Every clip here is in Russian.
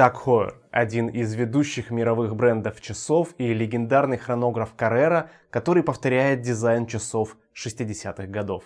Так Хойер, один из ведущих мировых брендов часов и легендарный хронограф Carrera, который повторяет дизайн часов 60-х годов.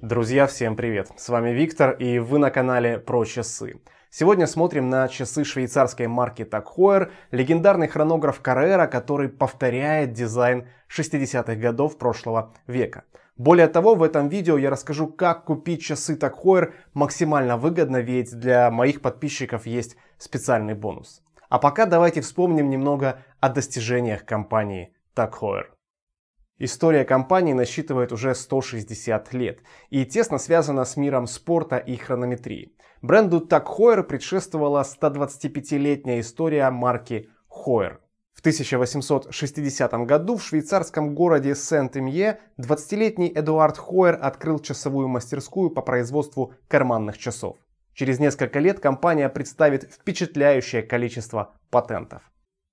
Друзья, всем привет! С вами Виктор, и вы на канале Про часы. Сегодня смотрим на часы швейцарской марки Tag Heuer, легендарный хронограф Carrera, который повторяет дизайн 60-х годов прошлого века. Более того, в этом видео я расскажу, как купить часы Tag Heuer максимально выгодно, ведь для моих подписчиков есть специальный бонус. А пока давайте вспомним немного о достижениях компании Tag Heuer. История компании насчитывает уже 160 лет и тесно связана с миром спорта и хронометрии. Бренду Так Хойер предшествовала 125-летняя история марки Хойер. В 1860 году в швейцарском городе Сент-Имье 20-летний Эдуард Хойер открыл часовую мастерскую по производству карманных часов. Через несколько лет компания представит впечатляющее количество патентов.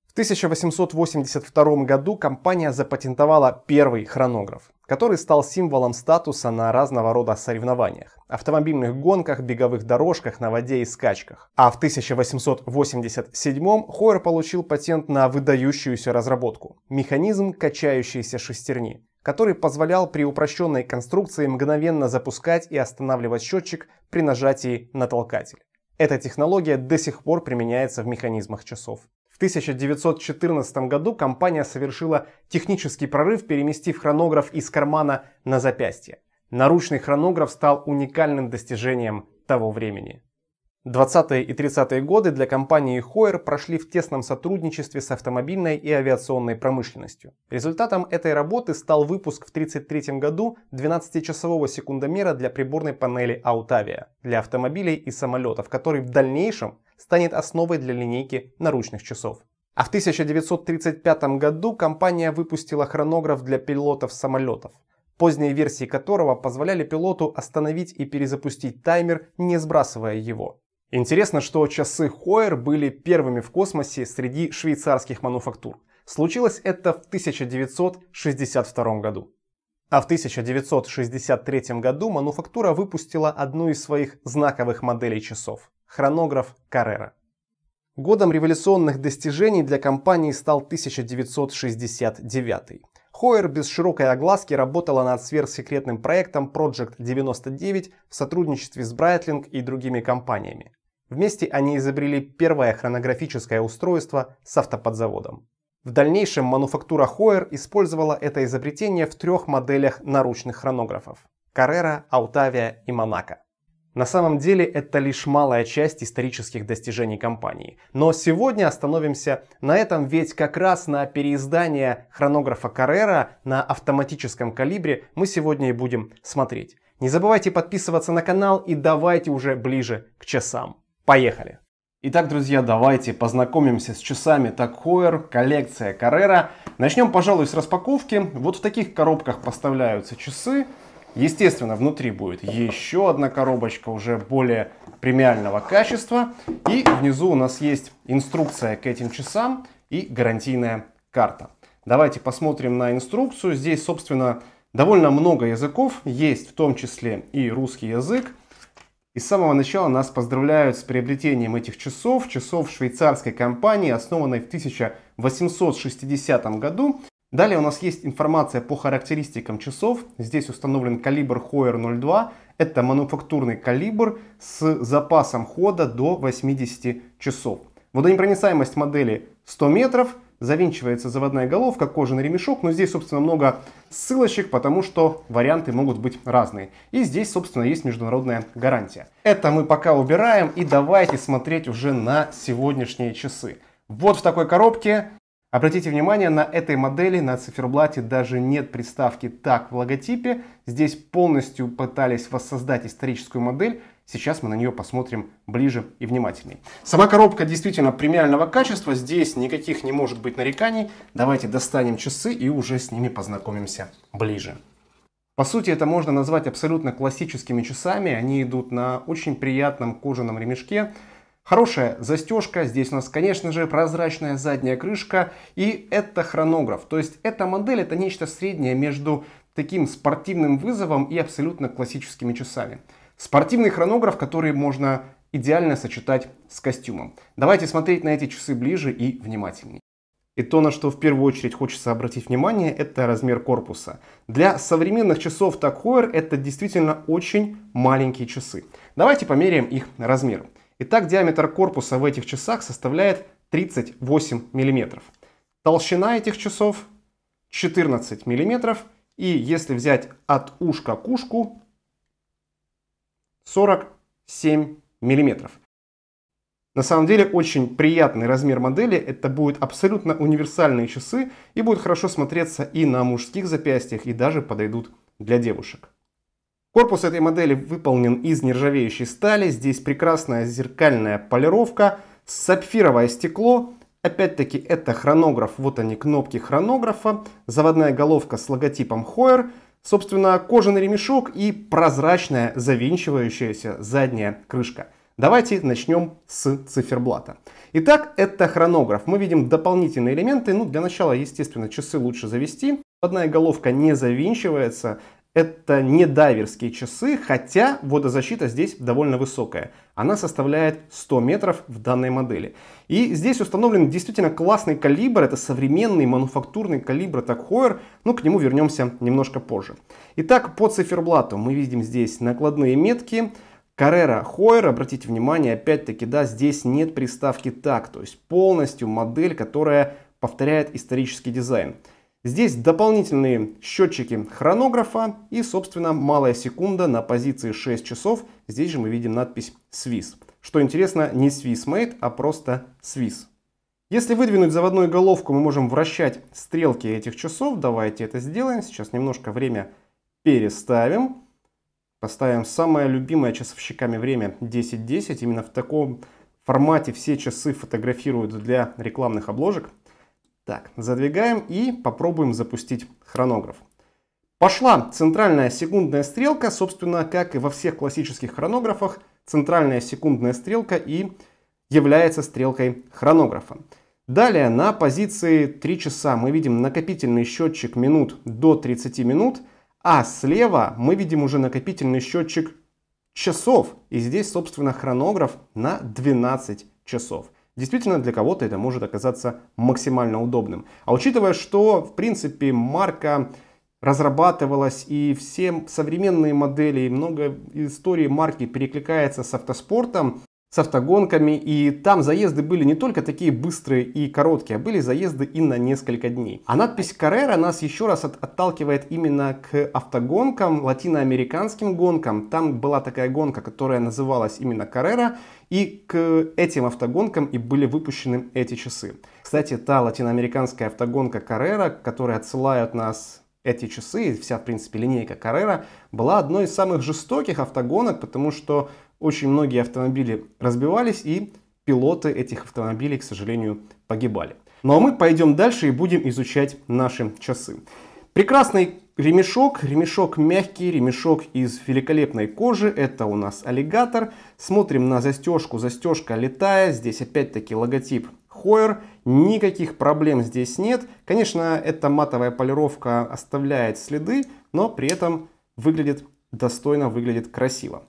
В 1882 году компания запатентовала первый хронограф который стал символом статуса на разного рода соревнованиях – автомобильных гонках, беговых дорожках, на воде и скачках. А в 1887 Хойер получил патент на выдающуюся разработку – механизм качающейся шестерни, который позволял при упрощенной конструкции мгновенно запускать и останавливать счетчик при нажатии на толкатель. Эта технология до сих пор применяется в механизмах часов. В 1914 году компания совершила технический прорыв, переместив хронограф из кармана на запястье. Наручный хронограф стал уникальным достижением того времени. 20-е и 30-е годы для компании Hoyer прошли в тесном сотрудничестве с автомобильной и авиационной промышленностью. Результатом этой работы стал выпуск в 1933 году 12-часового секундомера для приборной панели Autavia для автомобилей и самолетов, который в дальнейшем станет основой для линейки наручных часов. А в 1935 году компания выпустила хронограф для пилотов самолетов, поздние версии которого позволяли пилоту остановить и перезапустить таймер, не сбрасывая его. Интересно, что часы Хойер были первыми в космосе среди швейцарских мануфактур. Случилось это в 1962 году. А в 1963 году мануфактура выпустила одну из своих знаковых моделей часов Хронограф Каррера. Годом революционных достижений для компании стал 1969. Хойер без широкой огласки работала над сверхсекретным проектом Project 99 в сотрудничестве с Брайтлинг и другими компаниями. Вместе они изобрели первое хронографическое устройство с автоподзаводом. В дальнейшем мануфактура Хойер использовала это изобретение в трех моделях наручных хронографов – Carrera, Аутавия и Монако. На самом деле это лишь малая часть исторических достижений компании. Но сегодня остановимся на этом, ведь как раз на переиздание хронографа Каррера на автоматическом калибре мы сегодня и будем смотреть. Не забывайте подписываться на канал и давайте уже ближе к часам. Поехали! Итак, друзья, давайте познакомимся с часами Tag Heuer коллекция Carrera. Начнем, пожалуй, с распаковки. Вот в таких коробках поставляются часы. Естественно, внутри будет еще одна коробочка уже более премиального качества. И внизу у нас есть инструкция к этим часам и гарантийная карта. Давайте посмотрим на инструкцию. Здесь, собственно, довольно много языков. Есть в том числе и русский язык. И с самого начала нас поздравляют с приобретением этих часов, часов швейцарской компании, основанной в 1860 году. Далее у нас есть информация по характеристикам часов. Здесь установлен калибр Hoyer 02. Это мануфактурный калибр с запасом хода до 80 часов. Водонепроницаемость модели 100 метров. Завинчивается заводная головка, кожаный ремешок. Но здесь, собственно, много ссылочек, потому что варианты могут быть разные. И здесь, собственно, есть международная гарантия. Это мы пока убираем. И давайте смотреть уже на сегодняшние часы. Вот в такой коробке Обратите внимание, на этой модели на циферблате даже нет приставки «так» в логотипе. Здесь полностью пытались воссоздать историческую модель. Сейчас мы на нее посмотрим ближе и внимательнее. Сама коробка действительно премиального качества. Здесь никаких не может быть нареканий. Давайте достанем часы и уже с ними познакомимся ближе. По сути, это можно назвать абсолютно классическими часами. Они идут на очень приятном кожаном ремешке Хорошая застежка, здесь у нас, конечно же, прозрачная задняя крышка, и это хронограф. То есть эта модель, это нечто среднее между таким спортивным вызовом и абсолютно классическими часами. Спортивный хронограф, который можно идеально сочетать с костюмом. Давайте смотреть на эти часы ближе и внимательнее. И то, на что в первую очередь хочется обратить внимание, это размер корпуса. Для современных часов Tag Heuer это действительно очень маленькие часы. Давайте померяем их размер. Итак, диаметр корпуса в этих часах составляет 38 мм. Толщина этих часов 14 мм. И если взять от ушка к ушку, 47 мм. На самом деле очень приятный размер модели, это будут абсолютно универсальные часы и будут хорошо смотреться и на мужских запястьях, и даже подойдут для девушек. Корпус этой модели выполнен из нержавеющей стали. Здесь прекрасная зеркальная полировка, сапфировое стекло. Опять-таки это хронограф, вот они кнопки хронографа, заводная головка с логотипом Hoyer, собственно кожаный ремешок и прозрачная завинчивающаяся задняя крышка. Давайте начнем с циферблата. Итак, это хронограф. Мы видим дополнительные элементы. Ну, для начала, естественно, часы лучше завести. Одна головка не завинчивается, это не дайверские часы, хотя водозащита здесь довольно высокая. Она составляет 100 метров в данной модели. И здесь установлен действительно классный калибр. Это современный мануфактурный калибр Такхойер. Но ну, к нему вернемся немножко позже. Итак, по циферблату мы видим здесь накладные метки. Carrera Хойер, обратите внимание, опять-таки, да, здесь нет приставки так, то есть полностью модель, которая повторяет исторический дизайн. Здесь дополнительные счетчики хронографа и, собственно, малая секунда на позиции 6 часов. Здесь же мы видим надпись «Swiss». Что интересно, не Swiss Made, а просто «Swiss». Если выдвинуть заводную головку, мы можем вращать стрелки этих часов. Давайте это сделаем. Сейчас немножко время переставим. Поставим самое любимое часовщиками время 10.10. .10. Именно в таком формате все часы фотографируют для рекламных обложек. Так, задвигаем и попробуем запустить хронограф. Пошла центральная секундная стрелка, собственно, как и во всех классических хронографах, центральная секундная стрелка и является стрелкой хронографа. Далее на позиции 3 часа мы видим накопительный счетчик минут до 30 минут, а слева мы видим уже накопительный счетчик часов. И здесь, собственно, хронограф на 12 часов. Действительно, для кого-то это может оказаться максимально удобным. А учитывая, что, в принципе, марка разрабатывалась и все современные модели, и много истории марки перекликается с автоспортом, с автогонками, и там заезды были не только такие быстрые и короткие, а были заезды и на несколько дней. А надпись «Каррера» нас еще раз от, отталкивает именно к автогонкам, латиноамериканским гонкам. Там была такая гонка, которая называлась именно «Каррера», и к этим автогонкам и были выпущены эти часы. Кстати, та латиноамериканская автогонка «Каррера», которая отсылает нас эти часы, вся, в принципе, линейка Каррера, была одной из самых жестоких автогонок, потому что очень многие автомобили разбивались, и пилоты этих автомобилей, к сожалению, погибали. Ну а мы пойдем дальше и будем изучать наши часы. Прекрасный ремешок, ремешок мягкий, ремешок из великолепной кожи, это у нас аллигатор. Смотрим на застежку, застежка летая, здесь опять-таки логотип Хойер, никаких проблем здесь нет. Конечно, эта матовая полировка оставляет следы, но при этом выглядит достойно, выглядит красиво.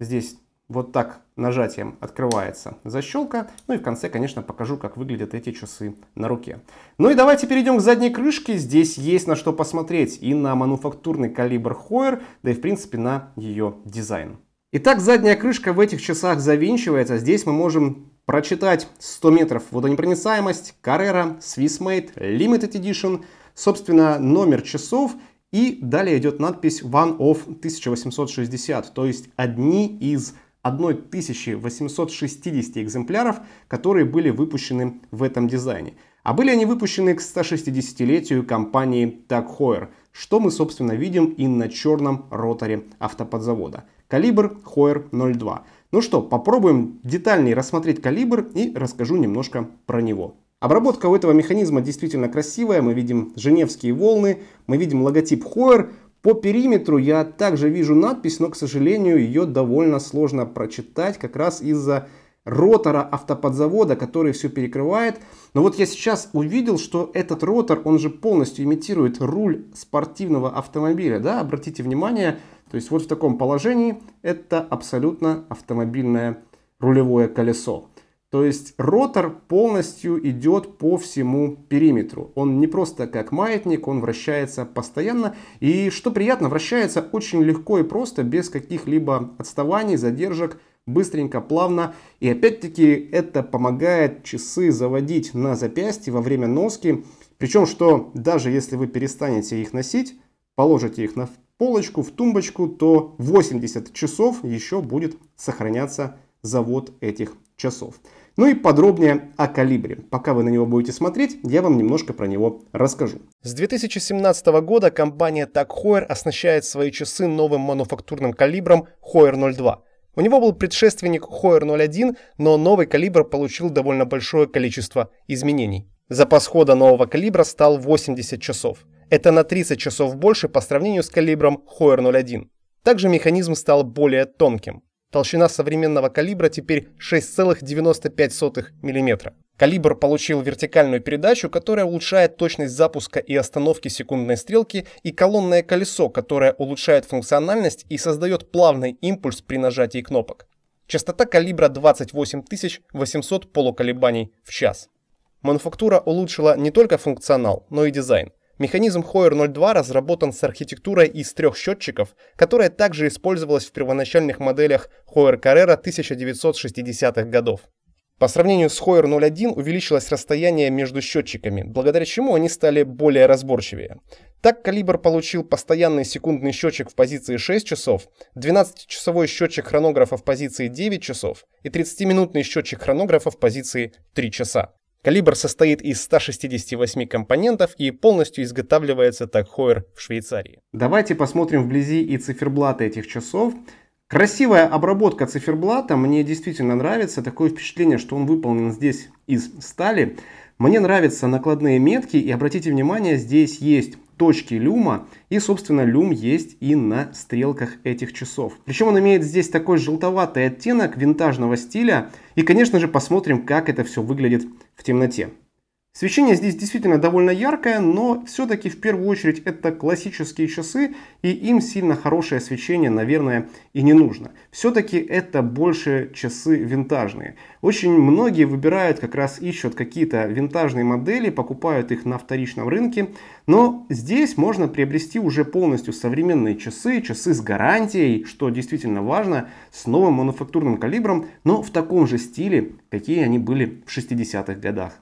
Здесь вот так нажатием открывается защелка. Ну и в конце, конечно, покажу, как выглядят эти часы на руке. Ну и давайте перейдем к задней крышке. Здесь есть на что посмотреть и на мануфактурный калибр Хойер, да и в принципе на ее дизайн. Итак, задняя крышка в этих часах завинчивается. Здесь мы можем прочитать 100 метров водонепроницаемость, Carrera, Swissmade, Limited Edition, собственно, номер часов – и далее идет надпись One of 1860, то есть одни из 1860 экземпляров, которые были выпущены в этом дизайне. А были они выпущены к 160-летию компании Tag Heuer, что мы, собственно, видим и на черном роторе автоподзавода. Калибр Heuer 02. Ну что, попробуем детальнее рассмотреть калибр и расскажу немножко про него. Обработка у этого механизма действительно красивая. Мы видим женевские волны, мы видим логотип Хоер. По периметру я также вижу надпись, но, к сожалению, ее довольно сложно прочитать как раз из-за ротора автоподзавода, который все перекрывает. Но вот я сейчас увидел, что этот ротор, он же полностью имитирует руль спортивного автомобиля. Да? Обратите внимание, то есть вот в таком положении это абсолютно автомобильное рулевое колесо. То есть ротор полностью идет по всему периметру. Он не просто как маятник, он вращается постоянно. И что приятно, вращается очень легко и просто, без каких-либо отставаний, задержек, быстренько, плавно. И опять-таки это помогает часы заводить на запястье во время носки. Причем, что даже если вы перестанете их носить, положите их на полочку, в тумбочку, то 80 часов еще будет сохраняться завод этих часов. Ну и подробнее о калибре. Пока вы на него будете смотреть, я вам немножко про него расскажу. С 2017 года компания TAG Heuer оснащает свои часы новым мануфактурным калибром Heuer 02. У него был предшественник Heuer 01, но новый калибр получил довольно большое количество изменений. Запас хода нового калибра стал 80 часов. Это на 30 часов больше по сравнению с калибром Heuer 01. Также механизм стал более тонким. Толщина современного калибра теперь 6,95 мм. Калибр получил вертикальную передачу, которая улучшает точность запуска и остановки секундной стрелки, и колонное колесо, которое улучшает функциональность и создает плавный импульс при нажатии кнопок. Частота калибра 28 800 полуколебаний в час. Мануфактура улучшила не только функционал, но и дизайн. Механизм Hoyer-02 разработан с архитектурой из трех счетчиков, которая также использовалась в первоначальных моделях Hoyer Carrera 1960-х годов. По сравнению с Hoyer 01 увеличилось расстояние между счетчиками, благодаря чему они стали более разборчивее. Так калибр получил постоянный секундный счетчик в позиции 6 часов, 12-часовой счетчик хронографа в позиции 9 часов и 30-минутный счетчик хронографа в позиции 3 часа. Калибр состоит из 168 компонентов и полностью изготавливается так Хойер в Швейцарии. Давайте посмотрим вблизи и циферблаты этих часов. Красивая обработка циферблата, мне действительно нравится. Такое впечатление, что он выполнен здесь из стали. Мне нравятся накладные метки и обратите внимание, здесь есть точки люма. И, собственно, люм есть и на стрелках этих часов. Причем он имеет здесь такой желтоватый оттенок винтажного стиля. И, конечно же, посмотрим, как это все выглядит в темноте. Свечение здесь действительно довольно яркое, но все-таки в первую очередь это классические часы, и им сильно хорошее свечение, наверное, и не нужно. Все-таки это больше часы винтажные. Очень многие выбирают, как раз ищут какие-то винтажные модели, покупают их на вторичном рынке, но здесь можно приобрести уже полностью современные часы, часы с гарантией, что действительно важно, с новым мануфактурным калибром, но в таком же стиле, какие они были в 60-х годах.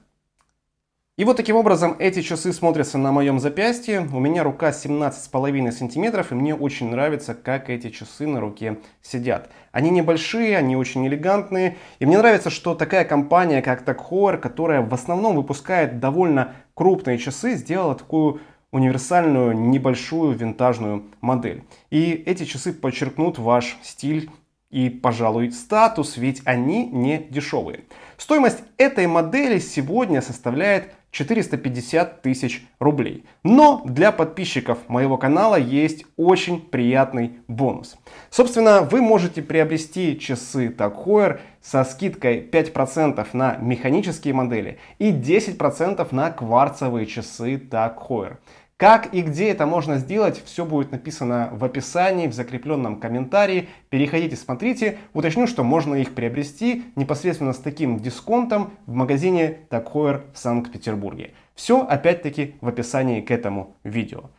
И вот таким образом эти часы смотрятся на моем запястье. У меня рука 17,5 сантиметров, и мне очень нравится, как эти часы на руке сидят. Они небольшие, они очень элегантные. И мне нравится, что такая компания, как Tag которая в основном выпускает довольно крупные часы, сделала такую универсальную небольшую винтажную модель. И эти часы подчеркнут ваш стиль и, пожалуй, статус, ведь они не дешевые. Стоимость этой модели сегодня составляет 450 тысяч рублей. Но для подписчиков моего канала есть очень приятный бонус. Собственно, вы можете приобрести часы Tag Heuer со скидкой 5% на механические модели и 10% на кварцевые часы Tag Heuer. Как и где это можно сделать, все будет написано в описании, в закрепленном комментарии. Переходите, смотрите. Уточню, что можно их приобрести непосредственно с таким дисконтом в магазине Такхойер в Санкт-Петербурге. Все опять-таки в описании к этому видео.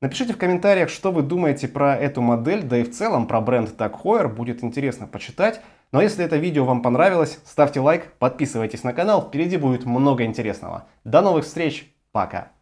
Напишите в комментариях, что вы думаете про эту модель, да и в целом про бренд Tag Heuer, будет интересно почитать. Ну а если это видео вам понравилось, ставьте лайк, подписывайтесь на канал, впереди будет много интересного. До новых встреч, пока!